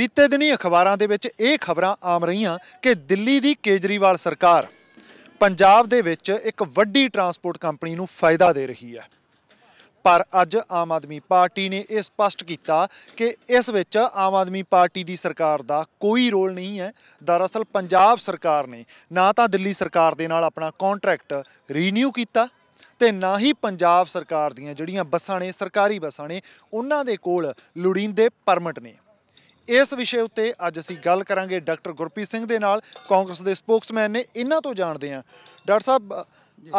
ਬੀਤੇ ਦਿਨੀ ਅਖਬਾਰਾਂ ਦੇ ਵਿੱਚ ਇਹ ਖਬਰਾਂ ਆਮ ਰਹੀਆਂ ਕਿ ਦਿੱਲੀ ਦੀ ਕੇਜਰੀਵਾਲ ਸਰਕਾਰ ਪੰਜਾਬ ਦੇ ਵਿੱਚ ਇੱਕ ਵੱਡੀ ਟਰਾਂਸਪੋਰਟ ਕੰਪਨੀ ਨੂੰ ਫਾਇਦਾ ਦੇ ਰਹੀ ਹੈ ਪਰ ਅੱਜ ਆਮ ਆਦਮੀ ਪਾਰਟੀ ਨੇ ਇਹ ਸਪਸ਼ਟ ਕੀਤਾ ਕਿ ਇਸ ਵਿੱਚ ਆਮ ਆਦਮੀ ਪਾਰਟੀ ਦੀ ਸਰਕਾਰ ਦਾ ਕੋਈ ਰੋਲ ਨਹੀਂ ਹੈ ਦਰਅਸਲ ਪੰਜਾਬ ਸਰਕਾਰ ਨੇ ਨਾ ਤਾਂ ਦਿੱਲੀ ਸਰਕਾਰ ਦੇ ਨਾਲ ਆਪਣਾ ਕੰਟਰੈਕਟ ਰੀਨਿਊ ਕੀਤਾ ਤੇ ਨਾ ਹੀ ਪੰਜਾਬ ਸਰਕਾਰ ਦੀਆਂ ਜਿਹੜੀਆਂ ਬੱਸਾਂ ਨੇ ਸਰਕਾਰੀ ਬੱਸਾਂ ਨੇ ਉਹਨਾਂ ਦੇ ਕੋਲ ਲੁੜੀਂਦੇ ਪਰਮਿਟ ਨੇ ਇਸ ਵਿਸ਼ੇ ਉੱਤੇ ਅੱਜ ਅਸੀਂ ਗੱਲ ਕਰਾਂਗੇ ਡਾਕਟਰ ਗੁਰਪ੍ਰੀਤ ਸਿੰਘ ਦੇ ਨਾਲ ਕਾਂਗਰਸ ਦੇ ਸਪੋਕਸਮੈਨ ਨੇ ਇਹਨਾਂ ਤੋਂ ਜਾਣਦੇ ਆ ਡਾਕਟਰ ਸਾਹਿਬ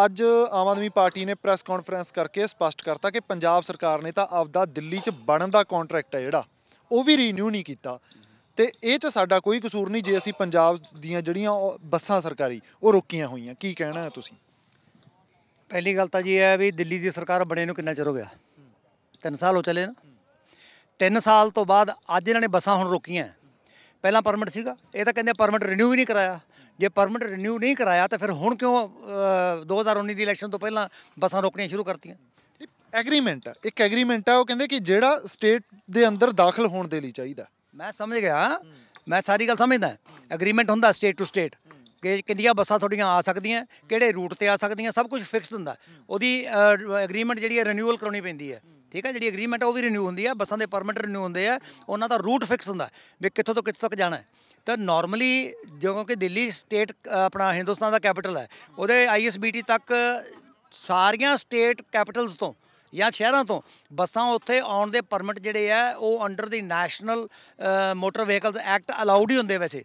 ਅੱਜ ਆਮ ਆਦਮੀ ਪਾਰਟੀ ਨੇ ਪ੍ਰੈਸ ਕਾਨਫਰੰਸ ਕਰਕੇ ਸਪਸ਼ਟ ਕਰਤਾ ਕਿ ਪੰਜਾਬ ਸਰਕਾਰ ਨੇ ਤਾਂ ਆਪਦਾ ਦਿੱਲੀ 'ਚ ਬਣਨ ਦਾ ਕੰਟਰੈਕਟ ਹੈ ਜਿਹੜਾ ਉਹ ਵੀ ਰੀਨਿਊ ਨਹੀਂ ਕੀਤਾ ਤੇ ਇਹ 'ਚ ਸਾਡਾ ਕੋਈ ਕਸੂਰ ਨਹੀਂ ਜੇ ਅਸੀਂ ਪੰਜਾਬ ਦੀਆਂ ਜਿਹੜੀਆਂ ਬੱਸਾਂ ਸਰਕਾਰੀ ਉਹ ਰੋਕੀਆਂ ਹੋਈਆਂ ਕੀ ਕਹਿਣਾ ਹੈ ਤੁਸੀਂ ਪਹਿਲੀ ਗੱਲ ਤਾਂ ਜੀ ਹੈ ਵੀ ਦਿੱਲੀ ਦੀ ਸਰਕਾਰ ਬਣੇ ਨੂੰ ਕਿੰਨਾ ਚਿਰ ਹੋ ਗਿਆ 3 ਸਾਲ ਹੋ ਚਲੇ ਨਾ 3 ਸਾਲ ਤੋਂ ਬਾਅਦ ਅੱਜ ਇਹਨਾਂ ਨੇ ਬੱਸਾਂ ਹੁਣ ਰੋਕੀਆਂ ਪਹਿਲਾਂ ਪਰਮਿਟ ਸੀਗਾ ਇਹ ਤਾਂ ਕਹਿੰਦੇ ਪਰਮਿਟ ਰਿਨਿਊ ਵੀ ਨਹੀਂ ਕਰਾਇਆ ਜੇ ਪਰਮਿਟ ਰਿਨਿਊ ਨਹੀਂ ਕਰਾਇਆ ਤਾਂ ਫਿਰ ਹੁਣ ਕਿਉਂ 2019 ਦੀ ਇਲੈਕਸ਼ਨ ਤੋਂ ਪਹਿਲਾਂ ਬੱਸਾਂ ਰੋਕਣੀਆਂ ਸ਼ੁਰੂ ਕਰਤੀਆਂ ਐਗਰੀਮੈਂਟ ਆ ਇੱਕ ਐਗਰੀਮੈਂਟ ਆ ਉਹ ਕਹਿੰਦੇ ਕਿ ਜਿਹੜਾ ਸਟੇਟ ਦੇ ਅੰਦਰ ਦਾਖਲ ਹੋਣ ਦੇ ਲਈ ਚਾਹੀਦਾ ਮੈਂ ਸਮਝ ਗਿਆ ਮੈਂ ਸਾਰੀ ਗੱਲ ਸਮਝਦਾ ਐਗਰੀਮੈਂਟ ਹੁੰਦਾ ਸਟੇਟ ਟੂ ਸਟੇਟ ਕਿ ਕਿੰਨੀਆਂ ਬੱਸਾਂ ਤੁਹਾਡੀਆਂ ਆ ਸਕਦੀਆਂ ਕਿਹੜੇ ਰੂਟ ਤੇ ਆ ਸਕਦੀਆਂ ਸਭ ਕੁਝ ਫਿਕਸਡ ਹੁੰਦਾ ਉਹਦੀ ਐਗਰੀਮੈਂਟ ਜਿਹੜੀ ਹੈ ਰੀਨਿਊਅਲ ਕਰਾਉਣੀ ਪੈਂਦੀ ਹੈ ਠੀਕ ਹੈ ਜਿਹੜੀ ਐਗਰੀਮੈਂਟ ਉਹ ਵੀ ਰੀਨਿਊ ਹੁੰਦੀ ਆ ਬੱਸਾਂ ਦੇ ਪਰਮਿਟ ਰੀਨਿਊ ਹੁੰਦੇ ਆ ਉਹਨਾਂ ਦਾ ਰੂਟ ਫਿਕਸ ਹੁੰਦਾ ਵੀ ਕਿੱਥੋਂ ਤੋਂ ਕਿੱਥੋਂ ਤੱਕ ਜਾਣਾ ਹੈ ਤਾਂ ਨਾਰਮਲੀ ਜਿਵੇਂ ਕਿ ਦਿੱਲੀ ਸਟੇਟ ਆਪਣਾ ਹਿੰਦੁਸਤਾਨ ਦਾ ਕੈਪੀਟਲ ਹੈ ਉਹਦੇ ਆਈਐਸਬੀਟੀ ਤੱਕ ਸਾਰੀਆਂ ਸਟੇਟ ਕੈਪੀਟਲਸ ਤੋਂ ਜਾਂ ਸ਼ਹਿਰਾਂ ਤੋਂ ਬੱਸਾਂ ਉੱਥੇ ਆਉਣ ਦੇ ਪਰਮਿਟ ਜਿਹੜੇ ਆ ਉਹ under the national motor vehicles act allowed ਹੀ ਹੁੰਦੇ ਵੈਸੇ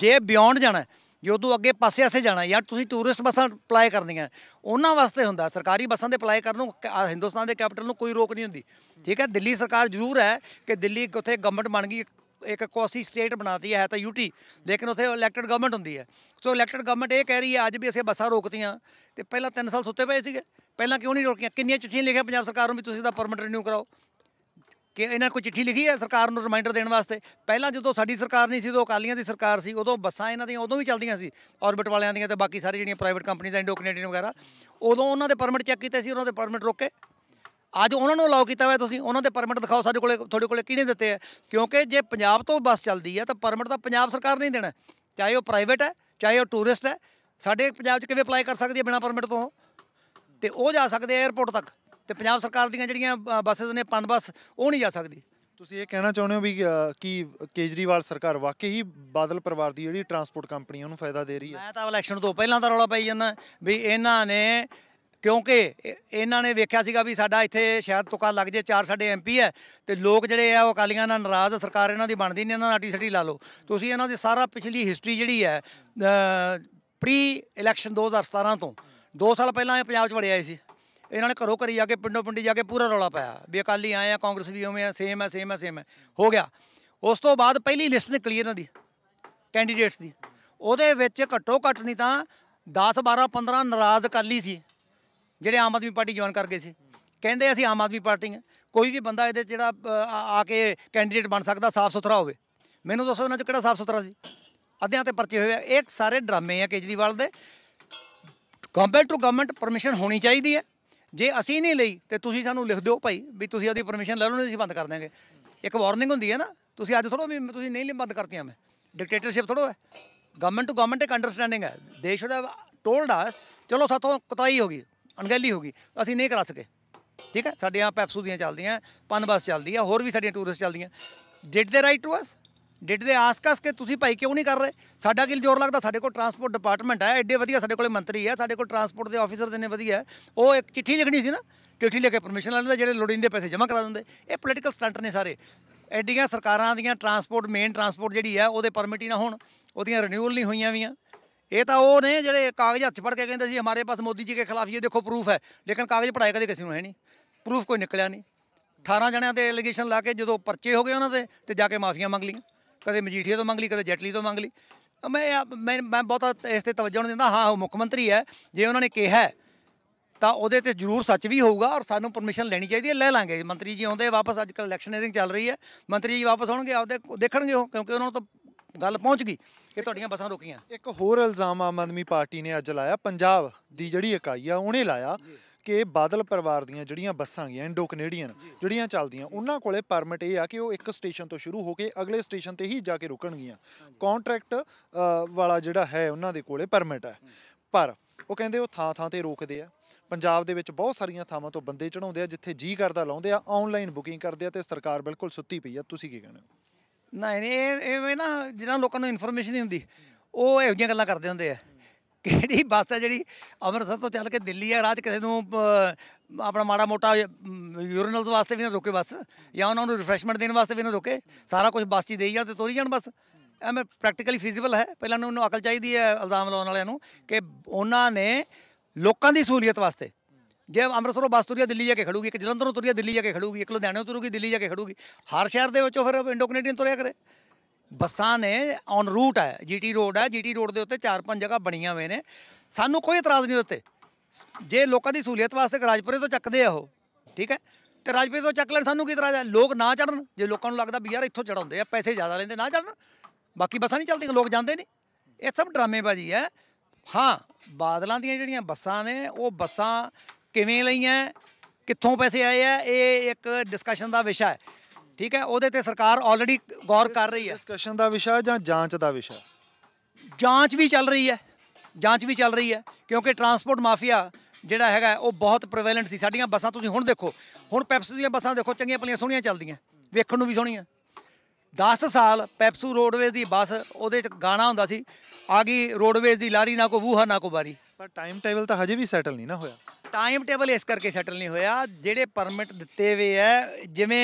ਜੇ ਬਿਯੋਂਡ ਜਾਣਾ ਜਦੋਂ ਅੱਗੇ ਪਾਸੇ ਆਸੇ ਜਾਣਾ ਯਾਰ ਤੁਸੀਂ ਟੂਰਿਸਟ ਬੱਸਾਂ ਅਪਲਾਈ ਕਰਨੀਆਂ ਉਹਨਾਂ ਵਾਸਤੇ ਹੁੰਦਾ ਸਰਕਾਰੀ ਬੱਸਾਂ ਦੇ ਅਪਲਾਈ ਕਰਨ ਨੂੰ ਹਿੰਦੁਸਤਾਨ ਦੇ ਕੈਪੀਟਲ ਨੂੰ ਕੋਈ ਰੋਕ ਨਹੀਂ ਹੁੰਦੀ ਠੀਕ ਹੈ ਦਿੱਲੀ ਸਰਕਾਰ ਜ਼ਰੂਰ ਹੈ ਕਿ ਦਿੱਲੀ ਉੱਥੇ ਗਵਰਨਮੈਂਟ ਬਣ ਗਈ ਇੱਕ ਕੋਸੀ ਸਟੇਟ ਬਣਾਤੀ ਹੈ ਤਾਂ ਯੂਟੀ ਲੇਕਿਨ ਉੱਥੇ ਇਲੈਕਟਡ ਗਵਰਨਮੈਂਟ ਹੁੰਦੀ ਹੈ ਸੋ ਇਲੈਕਟਡ ਗਵਰਨਮੈਂਟ ਇਹ ਕਹਿ ਰਹੀ ਹੈ ਅੱਜ ਵੀ ਅਸੀਂ ਬੱਸਾਂ ਰੋਕਤੀਆਂ ਤੇ ਪਹਿਲਾਂ 3 ਸਾਲ ਸੁੱਤੇ ਪਏ ਸੀਗੇ ਪਹਿਲਾਂ ਕਿਉਂ ਨਹੀਂ ਰੋਕੀਆਂ ਕਿੰਨੀਆਂ ਚਿੱਠੀਆਂ ਲਿਖੀਆਂ ਪੰਜਾਬ ਸਰਕਾਰ ਨੂੰ ਵੀ ਤੁਸੀਂ ਦਾ ਪਰਮਿਟ ਰੀਨਿਊ ਕਰਾਓ ਕਿ ਇਹਨਾਂ ਕੋ ਚਿੱਠੀ ਲਿਖੀ ਹੈ ਸਰਕਾਰ ਨੂੰ ਰਿਮਾਈਂਡਰ ਦੇਣ ਵਾਸਤੇ ਪਹਿਲਾਂ ਜਦੋਂ ਸਾਡੀ ਸਰਕਾਰ ਨਹੀਂ ਸੀ ਉਦੋਂ ਅਕਾਲੀਆਂ ਦੀ ਸਰਕਾਰ ਸੀ ਉਦੋਂ ਬੱਸਾਂ ਇਹਨਾਂ ਦੀਆਂ ਉਦੋਂ ਵੀ ਚੱਲਦੀਆਂ ਸੀ ਆਰਬਿਟ ਵਾਲਿਆਂ ਦੀਆਂ ਤੇ ਬਾਕੀ ਸਾਰੀ ਜਿਹੜੀਆਂ ਪ੍ਰਾਈਵੇਟ ਕੰਪਨੀ ਦਾ ਇੰਡੋ ਕੈਨੇਡੀਅਨ ਵਗੈਰਾ ਉਦੋਂ ਉਹਨਾਂ ਦੇ ਪਰਮਿਟ ਚੈੱਕ ਕੀਤੇ ਸੀ ਉਹਨਾਂ ਦੇ ਪਰਮਿਟ ਰੋਕੇ ਅੱਜ ਉਹਨਾਂ ਨੂੰ ਅਲਾਉ ਕੀਤਾ ਹੋਇਆ ਤੁਸੀਂ ਉਹਨਾਂ ਦੇ ਪਰਮਿਟ ਦਿਖਾਓ ਸਾਡੇ ਕੋਲੇ ਤੁਹਾਡੇ ਕੋਲੇ ਕਿਹਨੇ ਦਿੱਤੇ ਆ ਕਿਉਂਕਿ ਜੇ ਪੰਜਾਬ ਤੋਂ ਬੱਸ ਚੱਲਦੀ ਹੈ ਤਾਂ ਪਰਮਿਟ ਤਾਂ ਪੰਜਾਬ ਸਰਕਾਰ ਨਹੀਂ ਦੇਣਾ ਚਾਹੇ ਉਹ ਪ੍ਰਾਈਵੇਟ ਹੈ ਚਾਹੇ ਉਹ ਟੂਰਿਸਟ ਹੈ ਸਾਡੇ ਪੰਜਾਬ 'ਚ ਕਿਵੇਂ ਅਪਲਾਈ ਕਰ ਸਕਦੀ ਹੈ ਬਿਨਾਂ ਪਰਮਿਟ ਤੋਂ ਤੇ ਉਹ ਜਾ ਸਕਦੇ ਆ 에어ਪੋਰਟ ਤੱਕ ਤੇ ਪੰਜਾਬ ਸਰਕਾਰ ਦੀਆਂ ਜਿਹੜੀਆਂ ਬੱਸਸ ਨੇ ਪੰਦ ਬੱਸ ਉਹ ਨਹੀਂ ਜਾ ਸਕਦੀ ਤੁਸੀਂ ਇਹ ਕਹਿਣਾ ਚਾਹੁੰਦੇ ਹੋ ਵੀ ਕੀ ਕੇਜਰੀਵਾਲ ਸਰਕਾਰ ਵਾਕਈ ਹੀ ਬਾਦਲ ਪਰਿਵਾਰ ਦੀ ਜਿਹੜੀ ਟਰਾਂਸਪੋਰਟ ਕੰਪਨੀ ਉਹਨੂੰ ਫਾਇਦਾ ਦੇ ਰਹੀ ਹੈ ਮੈਂ ਤਾਂ ਇਲੈਕਸ਼ਨ ਤੋਂ ਪਹਿਲਾਂ ਦਾ ਰੌਲਾ ਪਾਈ ਜਾਂਦਾ ਵੀ ਇਹਨਾਂ ਨੇ ਕਿਉਂਕਿ ਇਹਨਾਂ ਨੇ ਵੇਖਿਆ ਸੀਗਾ ਵੀ ਸਾਡਾ ਇੱਥੇ ਸ਼ਾਇਦ ਤੁਕਾ ਲੱਗ ਜੇ ਚਾਰ ਸਾਡੇ ਐਮਪੀ ਹੈ ਤੇ ਲੋਕ ਜਿਹੜੇ ਆ ਉਹ ਅਕਾਲੀਆਂ ਨਾਲ ਨਾਰਾਜ਼ ਸਰਕਾਰ ਇਹਨਾਂ ਦੀ ਬਣਦੀ ਨਹੀਂ ਇਹਨਾਂ ਨਾਲ ਆਟੀ ਸਟੀ ਲਾ ਲਓ ਤੁਸੀਂ ਇਹਨਾਂ ਦੀ ਸਾਰਾ ਪਿਛਲੀ ਹਿਸਟਰੀ ਜਿਹੜੀ ਹੈ ਪ੍ਰੀ ਇਲੈਕਸ਼ਨ 2017 ਤੋਂ 2 ਸਾਲ ਪਹਿਲਾਂ ਇਹ ਪੰਜਾਬ 'ਚ ਵੜਿਆ ਆਏ ਸੀ ਇਹਨਾਂ ਨੇ ਘਰੋਂ ਘਰੀ ਜਾ ਕੇ ਪਿੰਡੋਂ ਪਿੰਡੀ ਜਾ ਕੇ ਪੂਰਾ ਰੌਲਾ ਪਾਇਆ ਵੀ ਅਕਾਲੀ ਆਏ ਆ ਕਾਂਗਰਸ ਵੀ ਉਵੇਂ ਆ ਸੇਮ ਆ ਸੇਮ ਆ ਸੇਮ ਆ ਹੋ ਗਿਆ ਉਸ ਤੋਂ ਬਾਅਦ ਪਹਿਲੀ ਲਿਸਟ ਨਿਕਲੀ ਇਹਨਾਂ ਦੀ ਕੈਂਡੀਡੇਟਸ ਦੀ ਉਹਦੇ ਵਿੱਚ ਘੱਟੋ ਘੱਟ ਨਹੀਂ ਤਾਂ 10 12 15 ਨਾਰਾਜ਼ ਅਕਾਲੀ ਸੀ ਜਿਹੜੇ ਆਮ ਆਦਮੀ ਪਾਰਟੀ ਜੁਆਇਨ ਕਰ ਗਏ ਸੀ ਕਹਿੰਦੇ ਅਸੀਂ ਆਮ ਆਦਮੀ ਪਾਰਟੀ ਆ ਕੋਈ ਵੀ ਬੰਦਾ ਇਹਦੇ ਜਿਹੜਾ ਆ ਕੇ ਕੈਂਡੀਡੇਟ ਬਣ ਸਕਦਾ ਸਾਫ ਸੁਥਰਾ ਹੋਵੇ ਮੈਨੂੰ ਦੱਸੋ ਇਹਨਾਂ 'ਚ ਕਿਹੜਾ ਸਾਫ ਸੁਥਰਾ ਸੀ ਅੱਧਿਆਂ ਤੇ ਪਰਚੇ ਹੋਏ ਆ ਇਹ ਸਾਰੇ ਡਰਾਮੇ ਆ ਕੇਜਰੀਵਾਲ ਦੇ ਗਵਰਨਮੈਂਟ ਟੂ ਗਵਰਨਮੈਂਟ ਪਰਮਿਸ਼ਨ ਹੋਣੀ ਚਾਹੀਦੀ ਹੈ ਜੇ ਅਸੀਂ ਨਹੀਂ ਲਈ ਤੇ ਤੁਸੀਂ ਸਾਨੂੰ ਲਿਖ ਦਿਓ ਭਾਈ ਵੀ ਤੁਸੀਂ ਆਦੀ ਪਰਮਿਸ਼ਨ ਲੈ ਲਓ ਨਹੀਂ ਅਸੀਂ ਬੰਦ ਕਰ ਦਿਆਂਗੇ ਇੱਕ ਵਾਰਨਿੰਗ ਹੁੰਦੀ ਹੈ ਨਾ ਤੁਸੀਂ ਅੱਜ ਥੋੜੋ ਵੀ ਤੁਸੀਂ ਨਹੀਂ ਬੰਦ ਕਰਤੀਆਂ ਮੈਂ ਡਿਕਟੇਟਰਸ਼ਿਪ ਥੋੜੋ ਹੈ ਗਵਰਨਮੈਂਟ ਟੂ ਗਵਰਨਮੈਂਟ ਇੱਕ ਅੰਡਰਸਟੈਂਡਿੰਗ ਹੈ ਦੇ ਸ਼ੁੱਡ ਹੈਵ ਟੋਲਡ ਅਸ ਚਲੋ ਸਾਥੋਂ ਕਤਾਈ ਹੋ ਗਈ ਅਣਗਹਿਲੀ ਹੋ ਗਈ ਅਸੀਂ ਨਹੀਂ ਕਰਾ ਸਕੇ ਠੀਕ ਹੈ ਸਾਡੇ ਆ ਪੈਪਸੂ ਦੀਆਂ ਚੱਲਦੀਆਂ ਪਨਬਸ ਚੱਲਦੀ ਆ ਹੋਰ ਵੀ ਸਾਡੀਆਂ ਟੂਰਿਸਟ ਚੱਲਦੀਆਂ ਡਿਡ ਦੇ ਰਾਈਟ ਟੂ ਅਸ ਡਿਟ ਦੇ ਆਸ-ਕਾਸ ਕਿ ਤੁਸੀਂ ਭਾਈ ਕਿਉਂ ਨਹੀਂ ਕਰ ਰਹੇ ਸਾਡਾ ਕੀ ਜ਼ੋਰ ਲੱਗਦਾ ਸਾਡੇ ਕੋਲ ਟਰਾਂਸਪੋਰਟ ਡਿਪਾਰਟਮੈਂਟ ਹੈ ਐਡੇ ਵਧੀਆ ਸਾਡੇ ਕੋਲੇ ਮੰਤਰੀ ਹੈ ਸਾਡੇ ਕੋਲ ਟਰਾਂਸਪੋਰਟ ਦੇ ਆਫੀਸਰ ਦੇ ਨੇ ਵਧੀਆ ਉਹ ਇੱਕ ਚਿੱਠੀ ਲਿਖਣੀ ਸੀ ਨਾ ਚਿੱਠੀ ਲਿਖ ਕੇ ਪਰਮਿਸ਼ਨ ਲੈ ਲੈਂਦੇ ਜਿਹੜੇ ਲੋੜੀਂਦੇ ਪੈਸੇ ਜਮ੍ਹਾਂ ਕਰਾ ਦਿੰਦੇ ਇਹ ਪੋਲੀਟੀਕਲ ਸਟੰਟ ਨੇ ਸਾਰੇ ਐਡੀਆਂ ਸਰਕਾਰਾਂ ਦੀਆਂ ਟਰਾਂਸਪੋਰਟ ਮੇਨ ਟਰਾਂਸਪੋਰਟ ਜਿਹੜੀ ਹੈ ਉਹਦੇ ਪਰਮਿਟ ਹੀ ਨਾ ਹੋਣ ਉਹਦੀਆਂ ਰਿਨਿਊਅਲ ਨਹੀਂ ਹੋਈਆਂ ਵੀਆਂ ਇਹ ਤਾਂ ਉਹ ਨੇ ਜਿਹੜੇ ਕਾਗਜ਼ ਹੱਥ ਫੜ ਕੇ ਕਹਿੰਦੇ ਸੀ ਹਮਾਰੇ ਪਾਸ ਮੋਦੀ ਜੀ ਦੇ ਖਿਲਾਫ ਇਹ ਦੇਖੋ ਪ੍ਰੂਫ ਹੈ ਲੇਕਿਨ ਕਾਗਜ਼ ਪੜਾਏ ਕਦੇ ਕਿਸੇ ਨੂੰ ਹੈ ਨਹੀਂ ਪ੍ਰੂਫ ਕੋਈ ਨਿਕਲਿਆ ਨਹੀਂ 18 ਜਣਿਆਂ ਤੇ ਐਲੀਗੇਸ਼ਨ ਲਾ ਕੇ ਜਦੋਂ ਪਰਚੇ ਹੋ ਗਏ ਉਹਨਾਂ ਦੇ ਤੇ ਜਾ ਕੇ ਮਾਫੀਆਂ ਮੰਗ ਲਈਆਂ ਕਦੇ ਮਜੀਠੀਆ ਤੋਂ ਮੰਗ ਲਈ ਕਦੇ ਜੈਟਲੀ ਤੋਂ ਮੰਗ ਲਈ ਮੈਂ ਮੈਂ ਮੈਂ ਬਹੁਤਾ ਇਸ ਤੇ ਤਵੱਜਾ ਨਹੀਂ ਦਿੰਦਾ ਹਾਂ ਉਹ ਮੁੱਖ ਮੰਤਰੀ ਹੈ ਜੇ ਉਹਨਾਂ ਨੇ ਕਿਹਾ ਤਾਂ ਉਹਦੇ ਤੇ ਜ਼ਰੂਰ ਸੱਚ ਵੀ ਹੋਊਗਾ ਔਰ ਸਾਨੂੰ ਪਰਮਿਸ਼ਨ ਲੈਣੀ ਚਾਹੀਦੀ ਹੈ ਲੈ ਲਾਂਗੇ ਮੰਤਰੀ ਜੀ ਆਉਂਦੇ ਵਾਪਸ ਅੱਜ ਕੱਲ ਇਲੈਕਸ਼ਨਰੀਅੰਗ ਚੱਲ ਰਹੀ ਹੈ ਮੰਤਰੀ ਜੀ ਵਾਪਸ ਆਉਣਗੇ ਆਪਦੇ ਦੇਖਣਗੇ ਉਹ ਕਿਉਂਕਿ ਉਹਨਾਂ ਨੂੰ ਤਾਂ ਗੱਲ ਪਹੁੰਚ ਗਈ ਕਿ ਤੁਹਾਡੀਆਂ ਬੱਸਾਂ ਰੁਕੀਆਂ ਇੱਕ ਹੋਰ ਇਲਜ਼ਾਮ ਆਮ ਆਦਮੀ ਪਾਰਟੀ ਨੇ ਅੱਜ ਲਾਇਆ ਪੰਜਾਬ ਦੀ ਜਿਹੜੀ ਇਕਾਈ ਆ ਉਹਨੇ ਲਾਇਆ ਕਿ ਬਾਦਲ ਪਰਿਵਾਰ ਦੀਆਂ ਜਿਹੜੀਆਂ ਬੱਸਾਂ ਗਿਆ ਇੰਡੋ ਕੈਨੇਡੀਅਨ ਜਿਹੜੀਆਂ ਚੱਲਦੀਆਂ ਉਹਨਾਂ ਕੋਲੇ ਪਰਮਿਟ ਇਹ ਆ ਕਿ ਉਹ ਇੱਕ ਸਟੇਸ਼ਨ ਤੋਂ ਸ਼ੁਰੂ ਹੋ ਕੇ ਅਗਲੇ ਸਟੇਸ਼ਨ ਤੇ ਹੀ ਜਾ ਕੇ ਰੁਕਣਗੀਆਂ ਕੰਟਰੈਕਟ ਵਾਲਾ ਜਿਹੜਾ ਹੈ ਉਹਨਾਂ ਦੇ ਕੋਲੇ ਪਰਮਿਟ ਹੈ ਪਰ ਉਹ ਕਹਿੰਦੇ ਉਹ ਥਾਂ ਥਾਂ ਤੇ ਰੋਕਦੇ ਆ ਪੰਜਾਬ ਦੇ ਵਿੱਚ ਬਹੁਤ ਸਾਰੀਆਂ ਥਾਵਾਂ ਤੋਂ ਬੰਦੇ ਚੜਾਉਂਦੇ ਆ ਜਿੱਥੇ ਜੀ ਕਰਦਾ ਲਾਉਂਦੇ ਆ ਆਨਲਾਈਨ ਬੁਕਿੰਗ ਕਰਦੇ ਆ ਤੇ ਸਰਕਾਰ ਬਿਲਕੁਲ ਸੁੱਤੀ ਪਈ ਆ ਤੁਸੀਂ ਕੀ ਕਹਿੰਦੇ ਨਹੀਂ ਇਹ ਇਹ ਨਾ ਜਿਹਨਾਂ ਲੋਕਾਂ ਨੂੰ ਇਨਫੋਰਮੇਸ਼ਨ ਨਹੀਂ ਹੁੰਦੀ ਉਹ ਇਹੋ ਜਿਹੀਆਂ ਗੱਲਾਂ ਕਰਦੇ ਹੁੰਦੇ ਆ ਕਿਹੜੀ ਬੱਸ ਹੈ ਜਿਹੜੀ ਅੰਮ੍ਰਿਤਸਰ ਤੋਂ ਚੱਲ ਕੇ ਦਿੱਲੀ ਆ ਰਾਜ ਕਿਸੇ ਨੂੰ ਆਪਣਾ ਮਾੜਾ ਮੋਟਾ ਯੂਰਨਲਸ ਵਾਸਤੇ ਵੀ ਨਾ ਰੋਕੇ ਬੱਸ ਜਾਂ ਉਹਨਾਂ ਨੂੰ ਰਿਫਰੈਸ਼ਮੈਂਟ ਦੇਣ ਵਾਸਤੇ ਵੀ ਨਾ ਰੋਕੇ ਸਾਰਾ ਕੁਝ ਬੱਸ 'ਚ ਦੇਈ ਜਾਂ ਤੇ ਤੋਰੀ ਜਾਣ ਬੱਸ ਐਵੇਂ ਪ੍ਰੈਕਟੀਕਲੀ ਫਿਜ਼ੀਬਲ ਹੈ ਪਹਿਲਾਂ ਉਹਨੂੰ ਅਕਲ ਚਾਹੀਦੀ ਹੈ ਇਲਜ਼ਾਮ ਲਾਉਣ ਵਾਲਿਆਂ ਨੂੰ ਕਿ ਉਹਨਾਂ ਨੇ ਲੋਕਾਂ ਦੀ ਸਹੂਲੀਅਤ ਵਾਸਤੇ ਜੇ ਅੰਮ੍ਰਿਤਸਰੋਂ ਬੱਸ ਤੁਰਿਆ ਦਿੱਲੀ ਜਾ ਕੇ ਖੜੂਗੀ ਇੱਕ ਜਲੰਧਰੋਂ ਤੁਰਿਆ ਦਿੱਲੀ ਜਾ ਕੇ ਖੜੂਗੀ ਇੱਕ ਲੁਧਿਆਣੇੋਂ ਤੁਰੂਗੀ ਦਿੱਲੀ ਜਾ ਕੇ ਖੜੂਗੀ ਹਰ ਸ਼ਹਿਰ ਦੇ ਵਿੱਚੋਂ ਫਿਰ ਇੰਡੋ ਕੈਨੇਡੀਅਨ ਤੁਰਿਆ ਕਰੇ ਬੱਸਾਂ ਨੇ ਔਨ ਰੂਟ ਹੈ ਜੀਟੀ ਰੋਡ ਹੈ ਜੀਟੀ ਰੋਡ ਦੇ ਉੱਤੇ ਚਾਰ ਪੰਜ ਜਗ੍ਹਾ ਬਣੀਆਂ ਹੋਏ ਨੇ ਸਾਨੂੰ ਕੋਈ ਇਤਰਾਜ਼ ਨਹੀਂ ਉੱਤੇ ਜੇ ਲੋਕਾਂ ਦੀ ਸਹੂਲੀਅਤ ਵਾਸਤੇ ਰਾਜਪੁਰੇ ਤੋਂ ਚੱਕਦੇ ਆ ਉਹ ਠੀਕ ਹੈ ਤੇ ਰਾਜਪੁਰੇ ਤੋਂ ਚੱਕ ਲੈਣ ਸਾਨੂੰ ਕੀ ਇਤਰਾਜ਼ ਹੈ ਲੋਕ ਨਾ ਚੜਨ ਜੇ ਲੋਕਾਂ ਨੂੰ ਲੱਗਦਾ ਵੀ ਯਾਰ ਇੱਥੋਂ ਚੜਾਉਂਦੇ ਆ ਪੈਸੇ ਜ਼ਿਆਦਾ ਲੈਂਦੇ ਨਾ ਚੜਨ ਬਾਕੀ ਬੱਸਾਂ ਨਹੀਂ ਚੱਲਦੀਆਂ ਲੋਕ ਜਾਂਦੇ ਨਹੀਂ ਇਹ ਸਭ ਡਰਾਮੇਬਾਜ਼ੀ ਹੈ ਹਾਂ ਬਾਦਲਾਂ ਦੀਆਂ ਜਿਹੜੀਆਂ ਬੱਸਾਂ ਨੇ ਉਹ ਬੱਸਾਂ ਕਿਵੇਂ ਲਈਆਂ ਕਿੱਥੋਂ ਪੈਸੇ ਆਏ ਆ ਇਹ ਇੱਕ ਡਿਸਕਸ਼ਨ ਦਾ ਵਿਸ਼ਾ ਹੈ ਠੀਕ ਹੈ ਉਹਦੇ ਤੇ ਸਰਕਾਰ ਆਲਰੇਡੀ ਗੌਰ ਕਰ ਰਹੀ ਹੈ ਡਿਸਕਸ਼ਨ ਦਾ ਵਿਸ਼ਾ ਜਾਂ ਜਾਂਚ ਦਾ ਵਿਸ਼ਾ ਜਾਂਚ ਵੀ ਚੱਲ ਰਹੀ ਹੈ ਜਾਂਚ ਵੀ ਚੱਲ ਰਹੀ ਹੈ ਕਿਉਂਕਿ ਟਰਾਂਸਪੋਰਟ ਮਾਫੀਆ ਜਿਹੜਾ ਹੈਗਾ ਉਹ ਬਹੁਤ ਪ੍ਰੇਵੈਲੈਂਟ ਸੀ ਸਾਡੀਆਂ ਬੱਸਾਂ ਤੁਸੀਂ ਹੁਣ ਦੇਖੋ ਹੁਣ ਪੈਪਸੂ ਦੀਆਂ ਬੱਸਾਂ ਦੇਖੋ ਚੰਗੀਆਂ ਪਲੀਆਂ ਸੋਹਣੀਆਂ ਚੱਲਦੀਆਂ ਵੇਖਣ ਨੂੰ ਵੀ ਸੋਹਣੀਆਂ 10 ਸਾਲ ਪੈਪਸੂ ਰੋਡਵੇਜ਼ ਦੀ ਬੱਸ ਉਹਦੇ ਚ ਗਾਣਾ ਹੁੰਦਾ ਸੀ ਆ ਗਈ ਰੋਡਵੇਜ਼ ਦੀ ਲਾਰੀ ਨਾ ਕੋ ਵੂਹਾ ਨਾ ਕੋ ਬਾਰੀ ਪਰ ਟਾਈਮ ਟੇਬਲ ਤਾਂ ਹਜੇ ਵੀ ਸੈਟਲ ਨਹੀਂ ਨਾ ਹੋਇਆ ਟਾਈਮ ਟੇਬਲ ਇਸ ਕਰਕੇ ਸੈਟਲ ਨਹੀਂ ਹੋਇਆ ਜਿਹੜੇ ਪਰਮਿਟ ਦਿੱਤੇ ਹੋਏ ਐ ਜਿਵੇਂ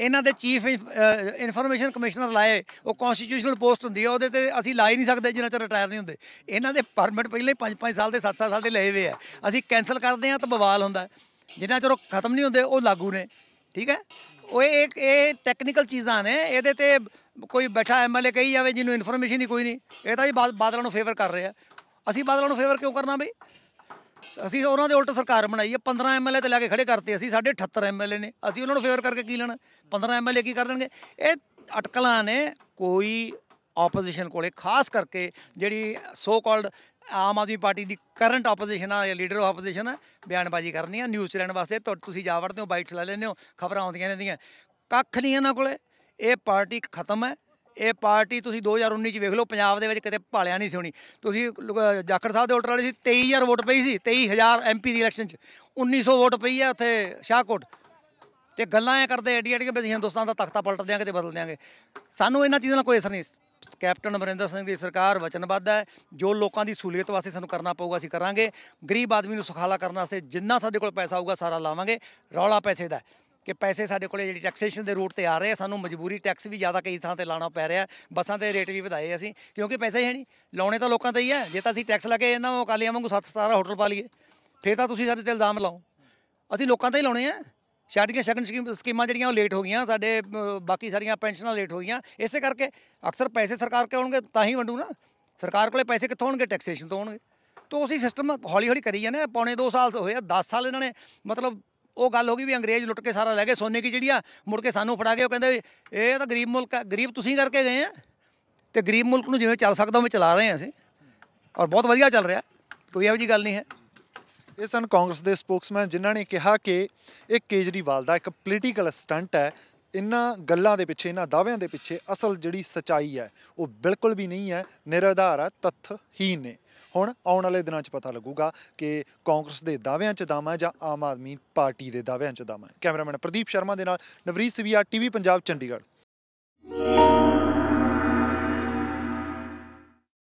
ਇਹਨਾਂ ਦੇ ਚੀਫ ਇਨਫੋਰਮੇਸ਼ਨ ਕਮਿਸ਼ਨਰ ਲਾਏ ਉਹ ਕਨਸਟੀਟਿਊਸ਼ਨਲ ਪੋਸਟ ਹੁੰਦੀ ਹੈ ਉਹਦੇ ਤੇ ਅਸੀਂ ਲਾ ਹੀ ਨਹੀਂ ਸਕਦੇ ਜਿੰਨਾ ਚਿਰ ਰਿਟਾਇਰ ਨਹੀਂ ਹੁੰਦੇ ਇਹਨਾਂ ਦੇ ਪਰਮਿਟ ਪਹਿਲੇ 5-5 ਸਾਲ ਦੇ 7-7 ਸਾਲ ਦੇ ਲਏ ਹੋਏ ਐ ਅਸੀਂ ਕੈਨਸਲ ਕਰਦੇ ਆ ਤਾਂ ਬਵਾਲ ਹੁੰਦਾ ਜਿੰਨਾ ਚਿਰ ਉਹ ਖਤਮ ਨਹੀਂ ਹੁੰਦੇ ਉਹ ਲਾਗੂ ਨੇ ਠੀਕ ਹੈ ਉਹ ਇੱਕ ਇਹ ਟੈਕਨੀਕਲ ਚੀਜ਼ਾਂ ਨੇ ਇਹਦੇ ਤੇ ਕੋਈ ਬੈਠਾ ਐਮਐਲਏ ਕਹੀ ਜਾਵੇ ਜਿਹਨੂੰ ਇਨਫੋਰਮੇਸ਼ਨ ਹੀ ਕੋਈ ਨਹੀਂ ਇਹ ਤਾਂ ਜੀ ਬਾਦਲਾਂ ਨੂੰ ਫੇਵਰ ਕਰ ਰਿਹਾ ਅਸੀਂ ਬਾਦਲਾਂ ਨੂੰ ਫੇਵਰ ਕਿਉਂ ਕਰਨਾ ਬਈ ਅਸੀਂ ਉਹਨਾਂ ਦੇ ਉਲਟ ਸਰਕਾਰ ਬਣਾਈ ਹੈ 15 ਐਮਐਲਏ ਤੇ ਲੈ ਕੇ ਖੜੇ ਕਰਤੇ ਅਸੀਂ ਸਾਡੇ 78 ਐਮਐਲਏ ਨੇ ਅਸੀਂ ਉਹਨਾਂ ਨੂੰ ਫੇਵਰ ਕਰਕੇ ਕੀ ਲੈਣਾ 15 ਐਮਐਲਏ ਕੀ ਕਰ ਦੇਣਗੇ ਇਹ ਅਟਕਲਾਂ ਨੇ ਕੋਈ ਆਪੋਜੀਸ਼ਨ ਕੋਲੇ ਖਾਸ ਕਰਕੇ ਜਿਹੜੀ so called Aam Aadmi party ਦੀ ਕਰੰਟ ਆਪੋਜੀਸ਼ਨ ਆ ਜਾਂ ਲੀਡਰ ਆਫ ਆਪੋਜੀਸ਼ਨ ਆ ਬਿਆਨਬਾਜ਼ੀ ਕਰਨੀ ਆ ਨਿਊਜ਼ ਲੈਣ ਵਾਸਤੇ ਤੁਸੀਂ ਜਾ ਵੜਦੇ ਹੋ ਬਾਈਟਸ ਲੈ ਲੈਂਦੇ ਹੋ ਖਬਰਾਂ ਆਉਂਦੀਆਂ ਰਹਿੰਦੀਆਂ ਕੱਖ ਨਹੀਂ ਇਹਨਾਂ ਕੋਲੇ ਇਹ ਪਾਰਟੀ ਖਤਮ ਹੈ ਇਹ ਪਾਰਟੀ ਤੁਸੀਂ 2019 ਚ ਵੇਖ ਲਓ ਪੰਜਾਬ ਦੇ ਵਿੱਚ ਕਿਤੇ ਭਾਲਿਆ ਨਹੀਂ ਸੀ ਹੋਣੀ ਤੁਸੀਂ ਜਾਖੜ ਸਾਹਿਬ ਦੇ ਵੋਟਰ ਵਾਲੇ ਸੀ 23000 ਵੋਟ ਪਈ ਸੀ 23000 ਐਮਪੀ ਦੀ ਇਲੈਕਸ਼ਨ ਚ 1900 ਵੋਟ ਪਈ ਆ ਉੱਥੇ ਸ਼ਾਹਕੋਟ ਤੇ ਗੱਲਾਂ ਐ ਕਰਦੇ ਐਡੀ ਐਡੀ ਕਿ ਅਸੀਂ ਹਿੰਦੁਸਤਾਨ ਦਾ ਤਖਤਾ ਪਲਟ ਦਿਆਂਗੇ ਤੇ ਬਦਲ ਦਿਆਂਗੇ ਸਾਨੂੰ ਇਹਨਾਂ ਚੀਜ਼ਾਂ ਨਾਲ ਕੋਈ ਅਸਰ ਨਹੀਂ ਕੈਪਟਨ ਅਮਰਿੰਦਰ ਸਿੰਘ ਦੀ ਸਰਕਾਰ ਵਚਨਬੱਧ ਹੈ ਜੋ ਲੋਕਾਂ ਦੀ ਸਹੂਲੀਅਤ ਵਾਸਤੇ ਸਾਨੂੰ ਕਰਨਾ ਪਊਗਾ ਅਸੀਂ ਕਰਾਂਗੇ ਗਰੀਬ ਆਦਮੀ ਨੂੰ ਸੁਖਾਲਾ ਕਰਨ ਵਾਸਤੇ ਜਿੰਨਾ ਸਾਡੇ ਕੋਲ ਪੈਸਾ ਆਊਗਾ ਸਾਰਾ ਲਾਵਾਂਗੇ ਰੌਲਾ ਪੈਸੇ ਦਾ ਕਿ ਪੈਸੇ ਸਾਡੇ ਕੋਲੇ ਜਿਹੜੀ ਟੈਕਸੇਸ਼ਨ ਦੇ ਰੂਟ ਤੇ ਆ ਰਹੇ ਆ ਸਾਨੂੰ ਮਜਬੂਰੀ ਟੈਕਸ ਵੀ ਜ਼ਿਆਦਾ ਕਈ ਥਾਂ ਤੇ ਲਾਣਾ ਪੈ ਰਿਹਾ ਬੱਸਾਂ ਦੇ ਰੇਟ ਵੀ ਵਧਾਏ ਅਸੀਂ ਕਿਉਂਕਿ ਪੈਸੇ ਹੈ ਨਹੀਂ ਲਾਉਣੇ ਤਾਂ ਲੋਕਾਂ ਤੇ ਹੀ ਆ ਜੇ ਤਾਂ ਅਸੀਂ ਟੈਕਸ ਕੇ ਇਹਨਾਂ ਉਹ ਕਾਲੀਆਂ ਵਾਂਗੂ 7-17 ਹੋਟਲ ਪਾ ਲਈਏ ਫੇਰ ਤਾਂ ਤੁਸੀਂ ਸਾਡੇ ਤੇ ਇਲਜ਼ਾਮ ਲਾਓ ਅਸੀਂ ਲੋਕਾਂ ਤੇ ਹੀ ਲਾਉਣੇ ਆ ਸ਼ਾਦੀਆਂ ਸ਼ਗਨ ਸਕੀਮਾਂ ਜਿਹੜੀਆਂ ਉਹ ਲੇਟ ਹੋ ਗਈਆਂ ਸਾਡੇ ਬਾਕੀ ਸਾਰੀਆਂ ਪੈਨਸ਼ਨਾਂ ਲੇਟ ਹੋ ਗਈਆਂ ਇਸੇ ਕਰਕੇ ਅਕਸਰ ਪੈਸੇ ਸਰਕਾਰ ਕੋਲ ਆਉਣਗੇ ਤਾਂ ਹੀ ਵੰਡੂ ਨਾ ਸਰਕਾਰ ਕੋਲੇ ਪੈਸੇ ਕਿੱਥੋਂ ਆਉਣਗੇ ਟੈਕਸੇਸ਼ਨ ਤੋਂ ਆਉਣਗੇ ਤੋ ਉਸੇ ਸਿਸਟਮ ਹੌਲੀ ਹੌਲੀ ਕਰੀ ਜਾਂਦੇ ਪੌਣੇ 2 ਸਾਲ ਹੋਏ ਆ 10 ਸਾਲ ਇਹਨਾਂ ਨੇ ਮਤਲਬ ਉਹ ਗੱਲ ਹੋ ਗਈ ਵੀ ਅੰਗਰੇਜ਼ ਲੁੱਟ ਕੇ ਸਾਰਾ ਲੈ ਗਏ ਸੋਨੇ ਕੀ ਜਿਹੜੀਆਂ ਮੁੜ ਕੇ ਸਾਨੂੰ ਫੜਾ ਗਏ ਉਹ ਕਹਿੰਦੇ ਵੀ ਇਹ ਤਾਂ ਗਰੀਬ ਮੁਲਕ ਹੈ ਗਰੀਬ ਤੁਸੀਂ ਕਰਕੇ ਗਏ ਆ ਤੇ ਗਰੀਬ ਮੁਲਕ ਨੂੰ ਜਿਵੇਂ ਚੱਲ ਸਕਦਾ ਉਹ ਚਲਾ ਰਹੇ ਆ ਅਸੀਂ ਔਰ ਬਹੁਤ ਵਧੀਆ ਚੱਲ ਰਿਹਾ ਕੋਈ ਇਹੋ ਜੀ ਗੱਲ ਨਹੀਂ ਹੈ ਇਹ ਸਨ ਕਾਂਗਰਸ ਦੇ ਸਪੋਕਸਮੈਨ ਜਿਨ੍ਹਾਂ ਨੇ ਕਿਹਾ ਕਿ ਇਹ ਕੇਜਰੀਵਾਲ ਦਾ ਇੱਕ ਪੋਲੀਟੀਕਲ ਸਟੰਟ ਹੈ ਇਹਨਾਂ ਗੱਲਾਂ ਦੇ ਪਿੱਛੇ ਇਹਨਾਂ ਦਾਅਵਿਆਂ ਦੇ ਪਿੱਛੇ ਅਸਲ ਜਿਹੜੀ ਸਚਾਈ ਹੈ ਉਹ ਬਿਲਕੁਲ ਵੀ ਨਹੀਂ ਹੈ ਨਿਰਆਧਾਰ ਹੈ ਤੱਥ ਹੀ ਨੇ ਹੁਣ ਆਉਣ ਵਾਲੇ ਦਿਨਾਂ 'ਚ ਪਤਾ ਲੱਗੂਗਾ ਕਿ ਕਾਂਗਰਸ ਦੇ ਦਾਅਵਿਆਂ 'ਚ ਦਾਮਾ ਜਾਂ ਆਮ ਆਦਮੀ ਪਾਰਟੀ ਦੇ ਦਾਅਵਿਆਂ 'ਚ ਦਾਮਾ ਕੈਮਰਾਮੈਨ ਪ੍ਰਦੀਪ ਸ਼ਰਮਾ ਦੇ ਨਾਲ ਨਵਰੀ ਸਵੀਆ ਟੀਵੀ ਪੰਜਾਬ ਚੰਡੀਗੜ੍ਹ